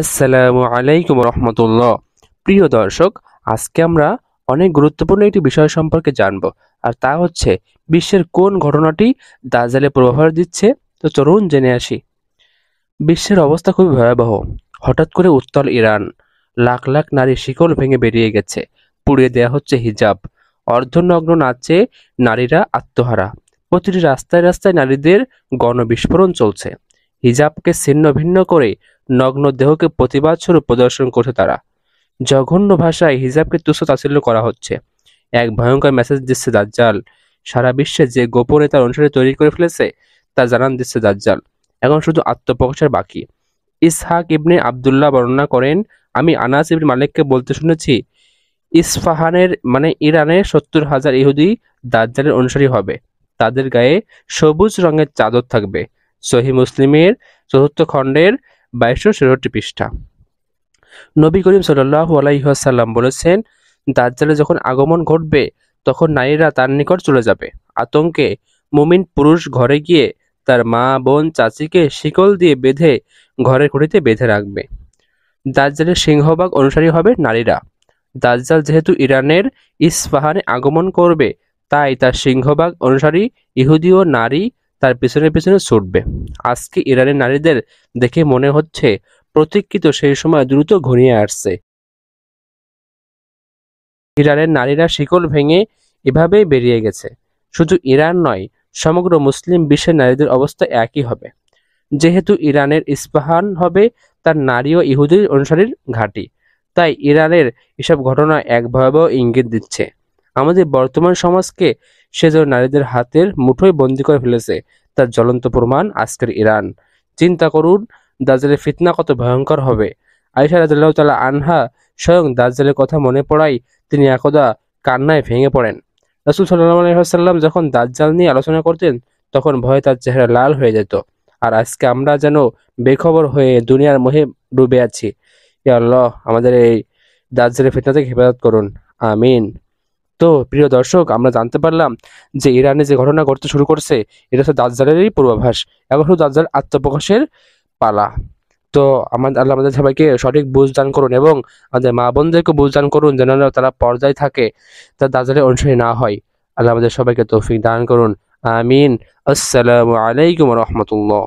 আসসালামু আলাইকুম রহমতুল্লাহ প্রিয় দর্শক আজকে আমরা অনেক গুরুত্বপূর্ণ একটি বিষয় সম্পর্কে জানব আর তা হচ্ছে বিশ্বের কোন ঘটনাটি দাজালে প্রভাব দিচ্ছে তো চরুণ জেনে আসি বিশ্বের অবস্থা খুবই ভয়াবহ হঠাৎ করে উত্তল ইরান লাখ লাখ নারী শিকল ভেঙে বেরিয়ে গেছে পুড়িয়ে দেয়া হচ্ছে হিজাব অর্ধনগ্ন নাচে নারীরা আত্মহারা প্রতিটি রাস্তায় রাস্তায় নারীদের গণবিস্ফোরণ চলছে হিজাবকে ছিন্ন ভিন্ন করে নগ্ন দেহকে প্রতিবাদস্বরূপ প্রদর্শন করছে তারা জঘন্য ভাষায় হিজাবকে তুচ্ছতাচ্ছিল্য করা হচ্ছে এক ভয়ঙ্কর মেসেজ দিচ্ছে দাজ্জাল সারা বিশ্বে যে গোপনে তার অনুসারে তৈরি করে ফেলেছে তা জানান দিচ্ছে দাজ্জাল এখন শুধু আত্মপ্রকাশের বাকি ইসহাক ইবনে আবদুল্লাহ বর্ণনা করেন আমি আনাস ইবনে মালিককে বলতে শুনেছি ইসফাহানের মানে ইরানের সত্তর হাজার ইহুদি দাজ্জালের অনুসারী হবে তাদের গায়ে সবুজ রঙের চাদর থাকবে সহি মুসলিমের চতুর্থ খণ্ডের বাইশশো ষোলোটি পৃষ্ঠা নবী করিম সাল্লু আলাইহাল্লাম বলেছেন দাজ্জালে যখন আগমন ঘটবে তখন নারীরা তার নিকট চলে যাবে আতঙ্কে মুমিন পুরুষ ঘরে গিয়ে তার মা বোন চাচিকে শিকল দিয়ে বেঁধে ঘরের খুঁড়িতে বেঁধে রাখবে দাজ্জালের সিংহভাগ অনুসারী হবে নারীরা দাজ্জাল যেহেতু ইরানের ইস্পাহানে আগমন করবে তাই তার সিংহভাগ অনুসারী ইহুদিও নারী তার পিছনে পিছনে ছুটবে আজকে ইরানের নারীদের দেখে মনে হচ্ছে প্রতীক্ষিত সেই সময় দ্রুত ঘনিয়ে আসছে ইরানের নারীরা শিকল ভেঙে এভাবেই বেরিয়ে গেছে শুধু ইরান নয় সমগ্র মুসলিম বিশ্বের নারীদের অবস্থা একই হবে যেহেতু ইরানের ইস্পাহান হবে তার নারী ও ইহুদির অনুসারীর ঘাঁটি তাই ইরানের এসব ঘটনা এক ভয়াবহ ইঙ্গিত দিচ্ছে আমাদের বর্তমান সমাজকে সেজন্য নারীদের হাতের মুঠোয় বন্দি করে ফেলেছে তার জ্বলন্ত প্রমাণ আজকের ইরান চিন্তা করুন দার্জিলের ফিতনা কত ভয়ঙ্কর হবে আইসা রাজাল্লাহ তালা আনহা স্বয়ং দার্জিলের কথা মনে পড়াই তিনি একদা কান্নায় ভেঙে পড়েন রাসুল সাল্লাম আলহিহাসাল্লাম যখন দাজ্জাল নিয়ে আলোচনা করতেন তখন ভয়ে তার চেহারা লাল হয়ে যেত আর আজকে আমরা যেন বেখবর হয়ে দুনিয়ার মোহে ডুবে আছি ইয়া আল্লাহ আমাদের এই দাজ্জালের ফিতনা থেকে হেফাজত করুন আমিন তো প্রিয় দর্শক আমরা জানতে পারলাম যে ইরানে যে ঘটনা ঘটতে শুরু করছে এটা হচ্ছে দাজ্জালেরই পূর্বাভাস এবং হচ্ছে দাজ্জাল আত্মপ্রকাশের পালা তো আমাদের আল্লাহ আমাদের সবাইকে সঠিক বুঝ দান করুন এবং আমাদের মা বোনদেরকে বুঝ দান করুন যেন তারা পর্যায়ে থাকে তার দাজ্জালের অনুসারী না হয় আল্লাহ আমাদের সবাইকে তৌফিক দান করুন আমিন আসসালামু আলাইকুম রহমতুল্লাহ